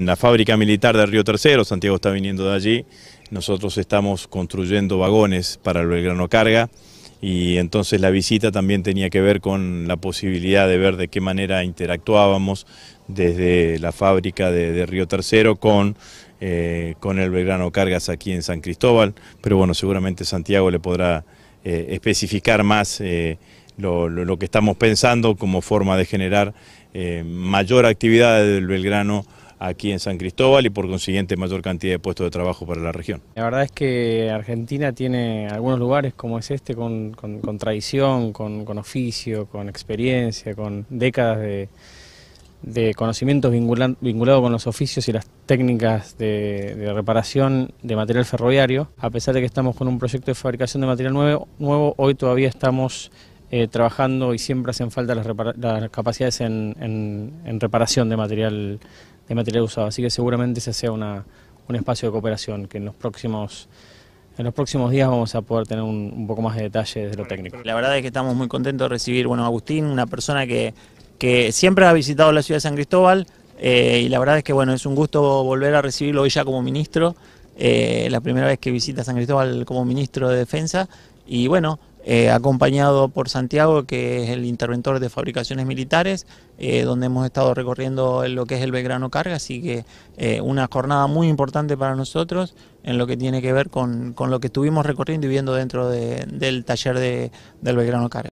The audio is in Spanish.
en la fábrica militar de Río Tercero, Santiago está viniendo de allí, nosotros estamos construyendo vagones para el Belgrano Carga y entonces la visita también tenía que ver con la posibilidad de ver de qué manera interactuábamos desde la fábrica de, Río Tercero con, eh, con el Belgrano Cargas aquí en San Cristóbal, pero bueno, seguramente Santiago le podrá eh, especificar más eh, lo, lo, que estamos pensando como forma de generar mayor actividad del Belgrano aquí en San Cristóbal y por consiguiente mayor cantidad de puestos de trabajo para la región. La verdad es que Argentina tiene algunos lugares como es este con, tradición, con, oficio, con experiencia, con décadas de, conocimientos vinculados vinculado con los oficios y las técnicas de, reparación de material ferroviario. A pesar de que estamos con un proyecto de fabricación de material nuevo, hoy todavía estamos eh, trabajando y siempre hacen falta las, capacidades en, en reparación de material de material usado. Así que seguramente ese sea una, un espacio de cooperación que en los próximos... En los próximos días vamos a poder tener un, poco más de detalle desde lo técnico. La verdad es que estamos muy contentos de recibir, bueno, a Agustín, una persona que, que siempre ha visitado la ciudad de San Cristóbal, eh, y la verdad es que bueno, es un gusto volver a recibirlo hoy ya como ministro, eh, la primera vez que visita San Cristóbal como ministro de Defensa y bueno, eh, acompañado por Santiago, que es el interventor de fabricaciones militares, eh, donde hemos estado recorriendo lo que es el Belgrano Carga, así que eh, una jornada muy importante para nosotros en lo que tiene que ver con, lo que estuvimos recorriendo y viendo dentro del taller de, del Belgrano Carga.